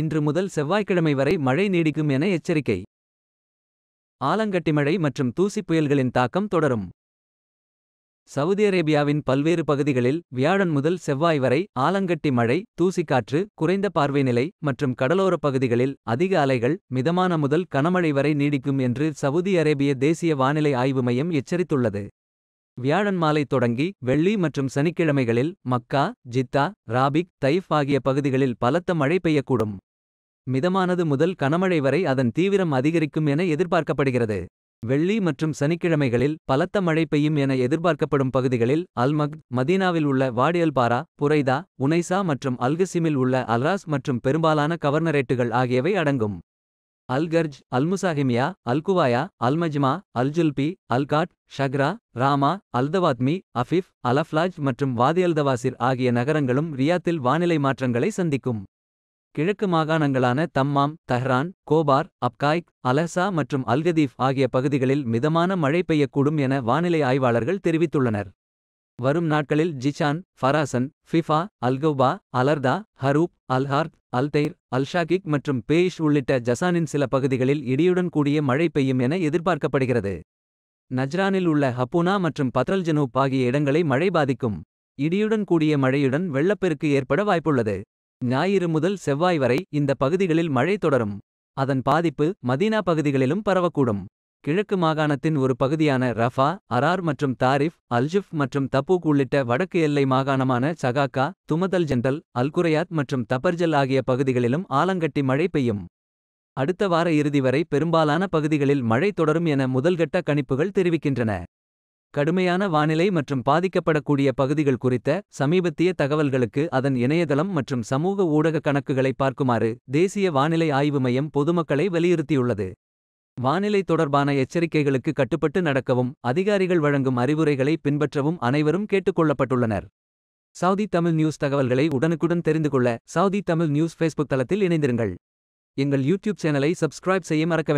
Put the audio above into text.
இன்று முதல் செவ்வாய்க்கிழமை வரை மழை நீடிக்கும் என எச்சரிக்கை ஆலங்கட்டி மழை மற்றும் தூசி புயல்களின் தாக்கம் தொடரும் சவுதி அரேபியாவின் பல்வேறு பகுதிகளில் வியாழன் முதல் செவ்வாய் வரை ஆலங்கட்டி மழை தூசிக்காற்று குறைந்த பார்வைநிலை மற்றும் கடலோர பகுதிகளில் அதிக அலைகள் மிதமான முதல் கனமழை வரை நீடிக்கும் என்று சவுதி அரேபிய தேசிய வானிலை ஆய்வு மையம் எச்சரித்துள்ளது வியாழன் மாலை தொடங்கி வெள்ளி மற்றும் சனிக்கிழமைகளில் மக்கா ஜித்தா ராபிக் தைஃப் ஆகிய பகுதிகளில் பலத்த மழை பெய்யக்கூடும் மிதமானது முதல் கனமழை வரை அதன் தீவிரம் அதிகரிக்கும் என எதிர்பார்க்கப்படுகிறது வெள்ளி மற்றும் சனிக்கிழமைகளில் பலத்த மழை பெய்யும் என எதிர்பார்க்கப்படும் பகுதிகளில் அல்மக் மதீனாவில் உள்ள வாடியல்பாரா புரைதா உனைசா மற்றும் அல்கசிமில் உள்ள அல்ராஸ் மற்றும் பெரும்பாலான கவர்னரேட்டுகள் ஆகியவை அடங்கும் Al Kharj Al Muzahimiyah Al Quwayiyah Al Majmaah Al Zulfi Al Ghat Shaqra Rumah Al Dawadmi Afif Al Aflaj மற்றும் வாதியல்தவாசிர் ஆகிய நகரங்களும் ரியாத்தில் வானிலை மாற்றங்களை சந்திக்கும் கிழக்கு மாகாணங்களான தம்மாம் தஹ்ரான் கோபார் அப்காய்க் அலஹ்சா மற்றும் அல்கதீஃப் ஆகிய பகுதிகளில் மிதமான மழை பெய்யக்கூடும் என வானிலை ஆய்வாளர்கள் தெரிவித்துள்ளனர் வரும் நாட்களில் ஜிஷான் ஃபராசன் ஃபிஃபா அல்கௌபா அலர்தா ஹரூப் அல்ஹார்த் அல்தைர் அல்ஷாகிக் மற்றும் பேயிஷ் உள்ளிட்ட ஜசானின் சில பகுதிகளில் இடியுடன் கூடிய மழை பெய்யும் என எதிர்பார்க்கப்படுகிறது நஜ்ரானில் உள்ள ஹப்புனா மற்றும் பத்ரல்ஜனூப் ஆகிய இடங்களை மழை பாதிக்கும் இடியுடன் கூடிய மழையுடன் வெள்ளப்பெருக்கு ஏற்பட வாய்ப்புள்ளது ஞாயிறு முதல் செவ்வாய் வரை இந்த பகுதிகளில் மழை தொடரும் அதன் பாதிப்பு மதீனா பகுதிகளிலும் பரவக்கூடும் கிழக்கு மாகாணத்தின் ஒரு பகுதியான ரஃபா அரார் மற்றும் தாரிஃப் அல்ஜிஃப் மற்றும் தபூக் உள்ளிட்ட வடக்கு எல்லை மாகாணமான சகாக்கா துமதல் ஜெண்டல் அல்குரையாத் மற்றும் தபர்ஜல் ஆகிய பகுதிகளிலும் ஆலங்கட்டி மழை பெய்யும் அடுத்த வார இறுதி வரை பெரும்பாலான பகுதிகளில் மழை தொடரும் என முதல்கட்ட கணிப்புகள் தெரிவிக்கின்றன கடுமையான வானிலை மற்றும் பாதிக்கப்படக்கூடிய பகுதிகள் குறித்த சமீபத்திய தகவல்களுக்கு அதன் இணையதளம் மற்றும் சமூக ஊடக கணக்குகளை பார்க்குமாறு தேசிய வானிலை ஆய்வு மையம் பொதுமக்களை வலியுறுத்தியுள்ளது வானிலை தொடர்பான எச்சரிக்கைகளுக்கு கட்டுப்பட்டு நடக்கவும் அதிகாரிகள் வழங்கும் அறிவுரைகளை பின்பற்றவும் அனைவரும் கேட்டுக்கொள்ளப்பட்டுள்ளனர் சவுதி தமிழ் நியூஸ் தகவல்களை உடனுக்குடன் தெரிந்து கொள்ள சவுதி தமிழ் நியூஸ் ஃபேஸ்புக் தளத்தில் இணைந்திருங்கள் எங்கள் யூடியூப் சேனலை சப்ஸ்கிரைப் செய்ய மறக்க